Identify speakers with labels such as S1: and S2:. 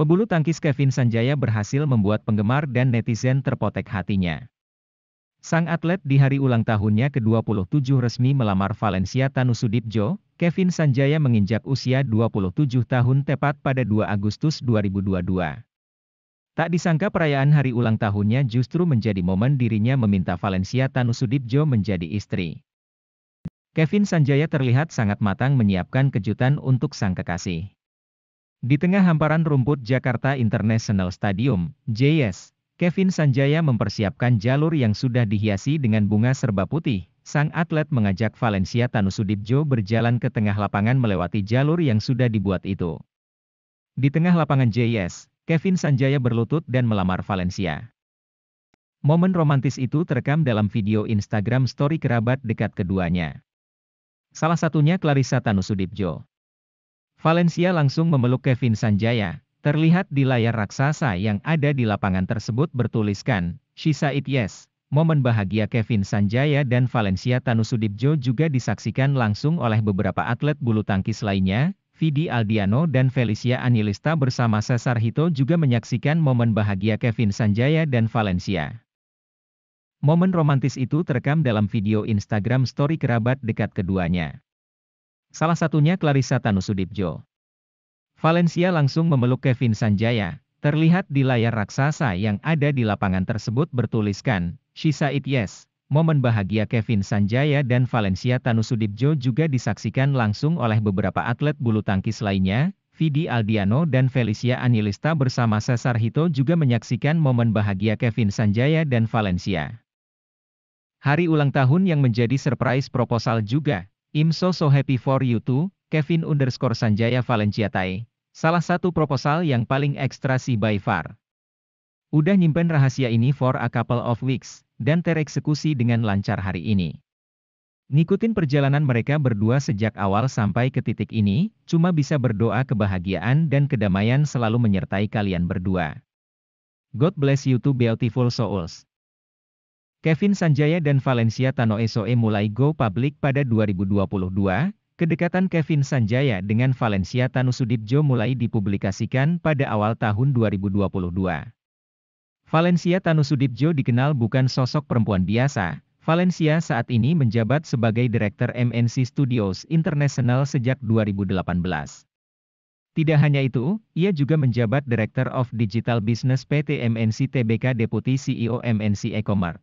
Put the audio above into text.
S1: Pebulu tangkis Kevin Sanjaya berhasil membuat penggemar dan netizen terpotek hatinya. Sang atlet di hari ulang tahunnya ke-27 resmi melamar Valencia Tanusudipjo, Kevin Sanjaya menginjak usia 27 tahun tepat pada 2 Agustus 2022. Tak disangka perayaan hari ulang tahunnya justru menjadi momen dirinya meminta Valencia Tanusudipjo menjadi istri. Kevin Sanjaya terlihat sangat matang menyiapkan kejutan untuk sang kekasih. Di tengah hamparan rumput Jakarta International Stadium, JS, Kevin Sanjaya mempersiapkan jalur yang sudah dihiasi dengan bunga serba putih. Sang atlet mengajak Valencia Tanusudibjo berjalan ke tengah lapangan melewati jalur yang sudah dibuat itu. Di tengah lapangan JS, Kevin Sanjaya berlutut dan melamar Valencia. Momen romantis itu terekam dalam video Instagram story kerabat dekat keduanya. Salah satunya Clarissa Tanusudibjo. Valencia langsung memeluk Kevin Sanjaya. Terlihat di layar raksasa yang ada di lapangan tersebut bertuliskan, Shisa It Yes. Momen bahagia Kevin Sanjaya dan Valencia Tanusudibjo juga disaksikan langsung oleh beberapa atlet bulu tangkis lainnya, Vidi Aldiano dan Felicia Anilista bersama Cesar Hito juga menyaksikan momen bahagia Kevin Sanjaya dan Valencia. Momen romantis itu terekam dalam video Instagram story kerabat dekat keduanya. Salah satunya Clarissa Tanusudipjo. Valencia langsung memeluk Kevin Sanjaya. Terlihat di layar raksasa yang ada di lapangan tersebut bertuliskan, Shisa It Yes. Momen bahagia Kevin Sanjaya dan Valencia Tanusudipjo juga disaksikan langsung oleh beberapa atlet bulu tangkis lainnya, Vidi Aldiano dan Felicia Anilista bersama Cesar Hito juga menyaksikan momen bahagia Kevin Sanjaya dan Valencia. Hari ulang tahun yang menjadi surprise proposal juga, I'm so so happy for you too, Kevin underscore Sanjaya Valenciatai. Salah satu proposal yang paling ekstra si by far. Udah nyimpen rahasia ini for a couple of weeks, dan tereksekusi dengan lancar hari ini. Ngikutin perjalanan mereka berdua sejak awal sampai ke titik ini, cuma bisa berdoa kebahagiaan dan kedamaian selalu menyertai kalian berdua. God bless you two beautiful souls. Kevin Sanjaya dan Valencia Tanoesoe mulai go public pada 2022. Kedekatan Kevin Sanjaya dengan Valencia Tanusudibjo mulai dipublikasikan pada awal tahun 2022. Valencia Tanusudibjo dikenal bukan sosok perempuan biasa. Valencia saat ini menjabat sebagai Direktur MNC Studios International sejak 2018. Tidak hanya itu, ia juga menjabat direktur of Digital Business PT MNC TBK Deputi CEO MNC E-commerce.